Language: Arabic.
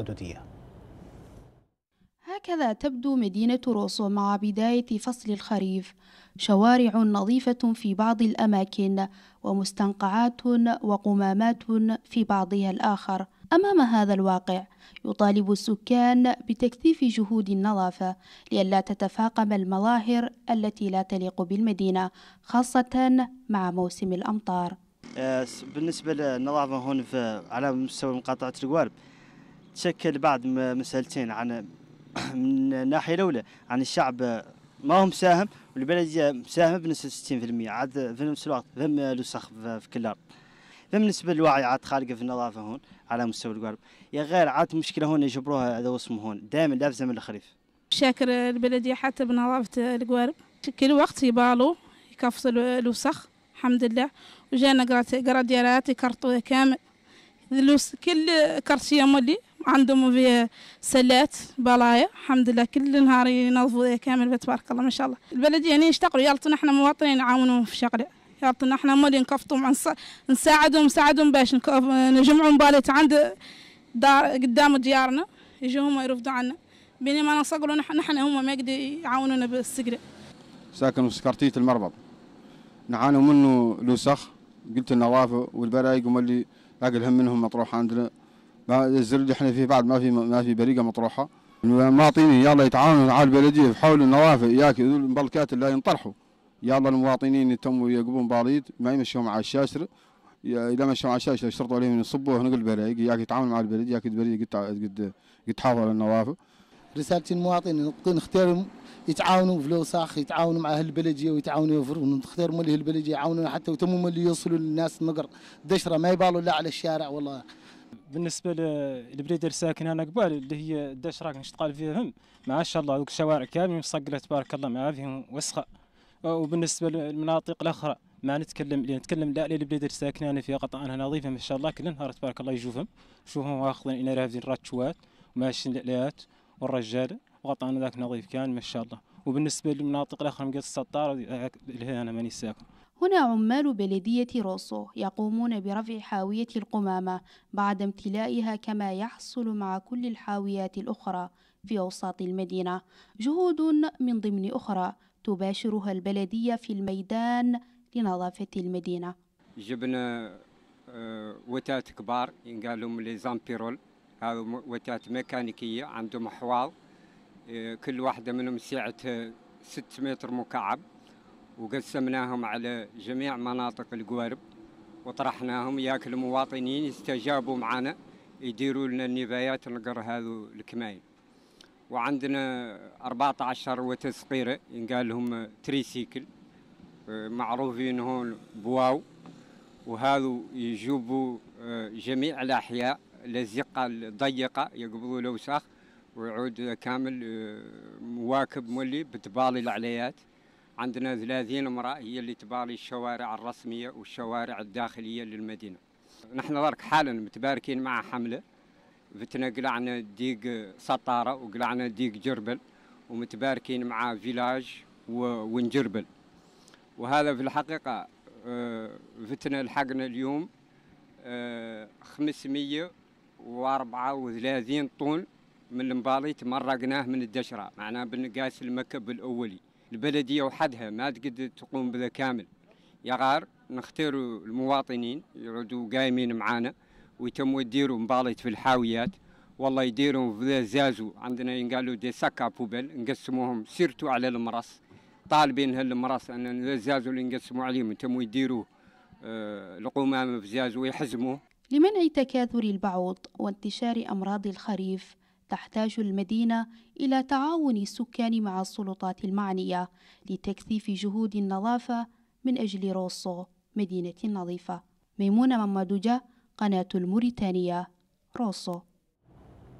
الحدودية هكذا تبدو مدينة روسو مع بداية فصل الخريف شوارع نظيفة في بعض الأماكن ومستنقعات وقمامات في بعضها الآخر أمام هذا الواقع يطالب السكان بتكثيف جهود النظافة لئلا تتفاقم المظاهر التي لا تليق بالمدينة خاصة مع موسم الأمطار أه، بالنسبة للنظافة هنا على مستوى مقاطعة القوارب تشكل بعد مسألتين عن من الناحية الأولى عن الشعب ما هو مساهم والبلدية مساهمة بنسبة 60% عاد في نفس الوقت فم الوسخ في كل الأرض بالنسبه للوعي عاد خارقه في النظافه هون على مستوى القرب يا غير عاد مشكله هون يجبروها هذا وصم هون دائما لافزه من الخريف شاكر البلديه حتى بنظافه القوارب كل وقت يبالوا يكفصلوا الوسخ الحمد لله وجانا ديالات يكرطوا كامل كل كرسي مولي عندهم في سلات بلايا الحمد لله كل نهار ينظفوا كامل تبارك الله ما شاء الله البلديه يعني يشتغلوا يالطنا احنا مواطنين نعاونوا في شغله يالطنا احنا مولي نكفطوا مع نساعدهم نساعدهم باش نجمعوا مباليت عند دار قدام ديارنا يجوا يرفضوا عنا بينما نصقلوا نحن هم ما يقدروا يعاونونا بالسقره ساكن في سكرتية المربط نعانوا منه لوسخ قلت النظافة والبرايق وما اللي أقل هم منهم مطروح عندنا ما الزرد احنا فيه بعد ما في ما في بريقه مطروحه المواطنين يلا يتعاونوا مع البلديه حول النوافذ ياك ذول البلكات اللي ينطرحوا يلا المواطنين يتموا يقبون باريد ما يمشوا مع الشاشر اذا مشوا مع الشاشر يشترطوا عليهم يصبوا هنقل بريق ياك يتعاونوا مع البلديه ياك البلديه قد قد قد تحافظ على النوافذ رسالتي المواطنين نختار يتعاونوا في الوساخ يتعاونوا مع اهل البلديه ويتعاونوا يوفروا نختار مولي البلديه يعاونونا حتى وتموا اللي يوصلوا للناس النقر دشره ما يبالوا لا على الشارع والله بالنسبه للبريدر ساكنه هنا قبال اللي هي داش راك نشتغل فيهم ما شاء الله ذوك الشوارع كاملين مصقله تبارك الله ما فيهم وسخه وبالنسبه للمناطق الاخرى ما نتكلم اللي نتكلم لا للبلاد ساكنه فيها في انا نظيفه ما شاء الله كل نهار تبارك الله يشوفهم شوفهم واخذين الى رافدين راتشوات وماشيين الالات والرجال وقطعان ذاك نظيف كان ما شاء الله وبالنسبه للمناطق الاخرى من قصه السطار اللي هي انا ماني ساكن هنا عمال بلدية روسو يقومون برفع حاوية القمامة بعد امتلائها كما يحصل مع كل الحاويات الأخرى في أوساط المدينة جهود من ضمن أخرى تباشرها البلدية في الميدان لنظافة المدينة جبنا آه، وتات كبار ينقال لهم ليزامبيرول هذا وتات ميكانيكية عندهم حوال آه، كل واحدة منهم سعة 6 آه، متر مكعب وقسمناهم على جميع مناطق القوارب وطرحناهم ياك المواطنين استجابوا معنا يديروا لنا النبايات نقر هذو الكماين وعندنا 14 وتسقيره ينقال لهم تريسيكل معروفين هون بواو وهذو يجوبوا آه، جميع الاحياء الازقه الضيقه يقبضوا الاوساخ ويعود كامل آه، مواكب مولي بتبالي العليات عندنا 30 امرأة هي اللي تبالي الشوارع الرسمية والشوارع الداخلية للمدينة نحن درك حالا متباركين مع حملة فتنا قلعنا ديق سطارة وقلعنا ديق جربل ومتباركين مع فيلاج ونجربل وهذا في الحقيقة آه، فتنا لحقنا اليوم 534 آه، طن من المباليت مرقناه من الدشرة معناه بنقاس المكب الأولي البلديه وحدها ما تقدر تقوم بذا كامل يا غار نختاروا المواطنين يعودوا قايمين معانا ويتموا يديروا مبالط في الحاويات والله يديروا في زازو عندنا ينقالوا دي ساكا بوبل نقسموهم سيرتوا على المرص طالبين هالمرس ان الزازو اللي نقسموا عليهم يتموا يديروا آه القمامه في زازو ويحزموه لمنع تكاثر البعوض وانتشار امراض الخريف تحتاج المدينة إلى تعاون السكان مع السلطات المعنية لتكثيف جهود النظافة من أجل روسو مدينة نظيفة ميمونة ممدوجة قناة الموريتانية روسو